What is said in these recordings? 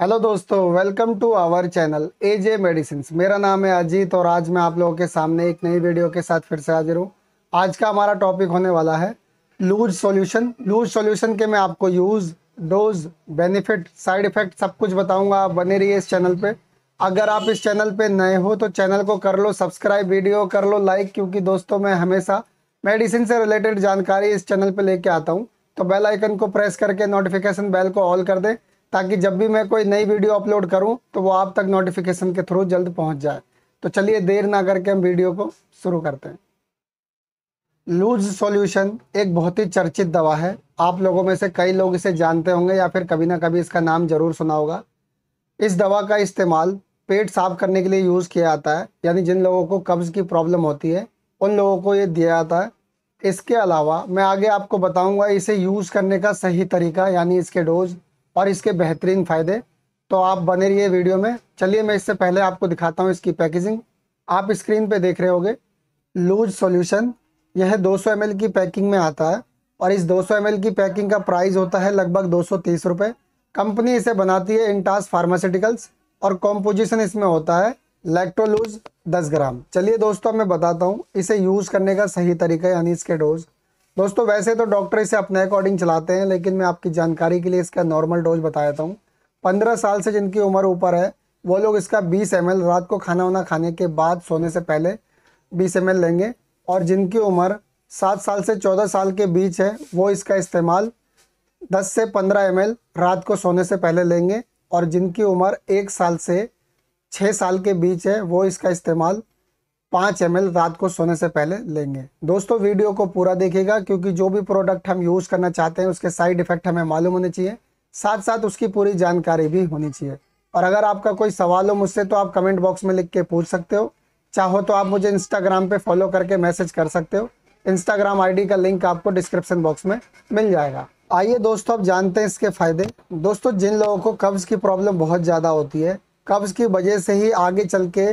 hello दोस्तों welcome to our channel AJ medicine मेरा नाम है अजीत और आज मैं आप लोगों के सामने एक नई वीडियो के साथ फिर से हाजिर हूँ आज का हमारा टॉपिक होने वाला है लूज सॉल्यूशन लूज सॉल्यूशन के मैं आपको use dose benefit side effect सब कुछ बताऊंगा आप बने रहिए इस चैनल पे अगर आप इस चैनल पे नए हो तो चैनल को कर लो सब्सक्राइब वीडियो कर लो लाइक क्योंकि दोस्तों मैं हमेशा मेडिसिन से रिलेटेड जानकारी इस चैनल पे लेके आता हूँ तो बेल आइकन को प्रेस करके नोटिफिकेशन बेल को ऑल कर दें ताकि जब भी मैं कोई नई वीडियो अपलोड करूं तो वो आप तक नोटिफिकेशन के थ्रू जल्द पहुंच जाए तो चलिए देर ना करके हम वीडियो को शुरू करते हैं लूज सॉल्यूशन एक बहुत ही चर्चित दवा है आप लोगों में से कई लोग इसे जानते होंगे या फिर कभी ना कभी इसका नाम जरूर सुना होगा इस दवा का इस्तेमाल पेट साफ करने के लिए यूज़ किया जाता है यानी जिन लोगों को कब्ज़ की प्रॉब्लम होती है उन लोगों को ये दिया जाता है इसके अलावा मैं आगे आपको बताऊंगा इसे यूज़ करने का सही तरीका यानी इसके डोज और इसके बेहतरीन फ़ायदे तो आप बने रहिए वीडियो में चलिए मैं इससे पहले आपको दिखाता हूँ इसकी पैकेजिंग आप स्क्रीन पे देख रहे होंगे लूज सॉल्यूशन यह 200 सौ की पैकिंग में आता है और इस 200 सौ की पैकिंग का प्राइस होता है लगभग दो सौ कंपनी इसे बनाती है इंटास फार्मास्यूटिकल्स और कॉम्पोजिशन इसमें होता है लैक्टोलूज दस ग्राम चलिए दोस्तों मैं बताता हूँ इसे यूज़ करने का सही तरीका यानी इसके डोज़ दोस्तों वैसे तो डॉक्टर इसे अपने अकॉर्डिंग चलाते हैं लेकिन मैं आपकी जानकारी के लिए इसका नॉर्मल डोज बता देता हूँ पंद्रह साल से जिनकी उम्र ऊपर है वो लोग इसका बीस एम रात को खाना वाना खाने के बाद सोने से पहले बीस एम लेंगे और जिनकी उम्र सात साल से चौदह साल के बीच है वो इसका इस्तेमाल दस से पंद्रह एम रात को सोने से पहले लेंगे और जिनकी उम्र एक साल से छः साल के बीच है वो इसका इस्तेमाल पाँच एम रात को सोने से पहले लेंगे दोस्तों वीडियो को पूरा देखेगा क्योंकि जो भी प्रोडक्ट हम यूज़ करना चाहते हैं उसके साइड इफ़ेक्ट हमें मालूम होने चाहिए साथ साथ उसकी पूरी जानकारी भी होनी चाहिए और अगर आपका कोई सवाल हो मुझसे तो आप कमेंट बॉक्स में लिख के पूछ सकते हो चाहो तो आप मुझे इंस्टाग्राम पे फॉलो करके मैसेज कर सकते हो इंस्टाग्राम आईडी का लिंक आपको डिस्क्रिप्शन बॉक्स में मिल जाएगा आइए दोस्तों आप जानते हैं इसके फ़ायदे दोस्तों जिन लोगों को कब्ज़ की प्रॉब्लम बहुत ज़्यादा होती है कब्ज़ की वजह से ही आगे चल के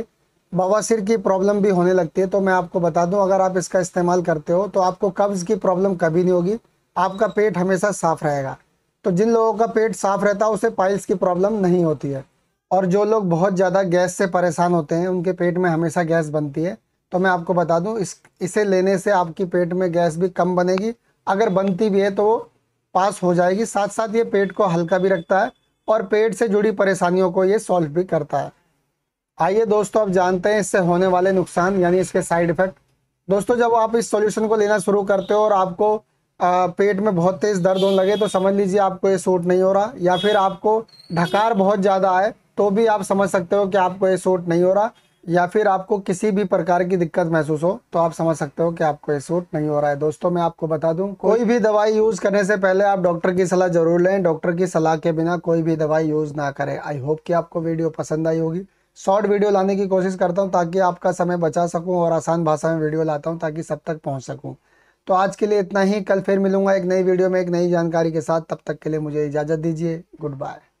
बवासीर की प्रॉब्लम भी होने लगती है तो मैं आपको बता दूं अगर आप इसका इस्तेमाल करते हो तो आपको कब्ज़ की प्रॉब्लम कभी नहीं होगी आपका पेट हमेशा साफ रहेगा तो जिन लोगों का पेट साफ रहता है उसे पाइल्स की प्रॉब्लम नहीं होती है और जो लोग बहुत ज़्यादा गैस से परेशान होते हैं उनके पेट में हमेशा गैस बनती है तो मैं आपको बता दूँ इस इसे लेने से आपकी पेट में गैस भी कम बनेगी अगर बनती भी है तो पास हो जाएगी साथ साथ ये पेट को हल्का भी रखता है और पेट से जुड़ी परेशानियों को ये सॉल्व भी करता है आइए दोस्तों आप जानते हैं इससे होने वाले नुकसान यानी इसके साइड इफेक्ट दोस्तों जब आप इस सॉल्यूशन को लेना शुरू करते हो और आपको आ, पेट में बहुत तेज़ दर्द होने लगे तो समझ लीजिए आपको ये सूट नहीं हो रहा या फिर आपको ढकार बहुत ज़्यादा आए तो भी आप समझ सकते हो कि आपको ये सूट नहीं हो रहा या फिर आपको किसी भी प्रकार की दिक्कत महसूस हो तो आप समझ सकते हो कि आपको ये सूट नहीं हो रहा है दोस्तों मैं आपको बता दूं कोई भी दवाई यूज़ करने से पहले आप डॉक्टर की सलाह जरूर लें डॉक्टर की सलाह के बिना कोई भी दवाई यूज़ ना करें आई होप कि आपको वीडियो पसंद आई होगी शॉर्ट वीडियो लाने की कोशिश करता हूँ ताकि आपका समय बचा सकूँ और आसान भाषा में वीडियो लाता हूँ ताकि सब तक पहुँच सकूँ तो आज के लिए इतना ही कल फिर मिलूंगा एक नई वीडियो में एक नई जानकारी के साथ तब तक के लिए मुझे इजाज़त दीजिए गुड बाय